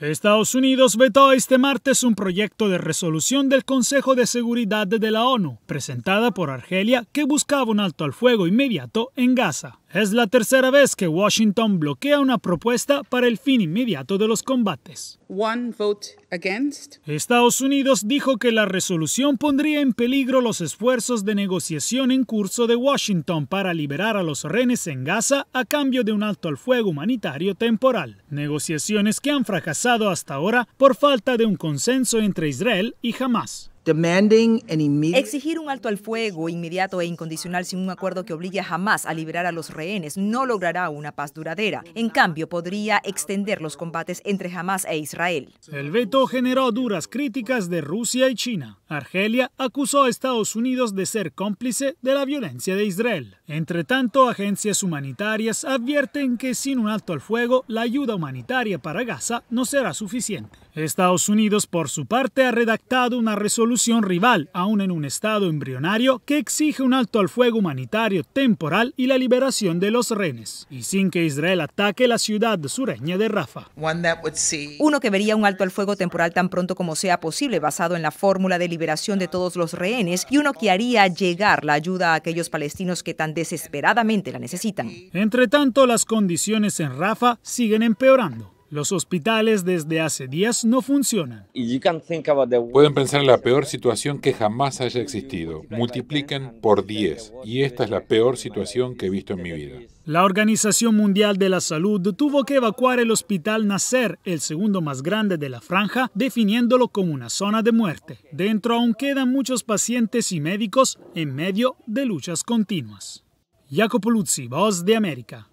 Estados Unidos vetó este martes un proyecto de resolución del Consejo de Seguridad de la ONU, presentada por Argelia, que buscaba un alto al fuego inmediato en Gaza. Es la tercera vez que Washington bloquea una propuesta para el fin inmediato de los combates. Estados Unidos dijo que la resolución pondría en peligro los esfuerzos de negociación en curso de Washington para liberar a los rehenes en Gaza a cambio de un alto al fuego humanitario temporal, negociaciones que han fracasado hasta ahora por falta de un consenso entre Israel y Hamas. Exigir un alto al fuego inmediato e incondicional sin un acuerdo que obligue a jamás a liberar a los rehenes no logrará una paz duradera. En cambio, podría extender los combates entre Hamas e Israel. El veto generó duras críticas de Rusia y China. Argelia acusó a Estados Unidos de ser cómplice de la violencia de Israel. Entre tanto, agencias humanitarias advierten que sin un alto al fuego, la ayuda humanitaria para Gaza no será suficiente. Estados Unidos, por su parte, ha redactado una resolución rival, aún en un estado embrionario, que exige un alto al fuego humanitario temporal y la liberación de los rehenes, y sin que Israel ataque la ciudad sureña de Rafa. Uno que vería un alto al fuego temporal tan pronto como sea posible, basado en la fórmula de liberación de todos los rehenes, y uno que haría llegar la ayuda a aquellos palestinos que tan desesperadamente la necesitan. Entre tanto, las condiciones en Rafa siguen empeorando. Los hospitales desde hace días no funcionan. Pueden pensar en la peor situación que jamás haya existido. Multipliquen por 10 y esta es la peor situación que he visto en mi vida. La Organización Mundial de la Salud tuvo que evacuar el hospital Nasser, el segundo más grande de la franja, definiéndolo como una zona de muerte. Dentro aún quedan muchos pacientes y médicos en medio de luchas continuas. Jacopo Luzzi, Voz de América.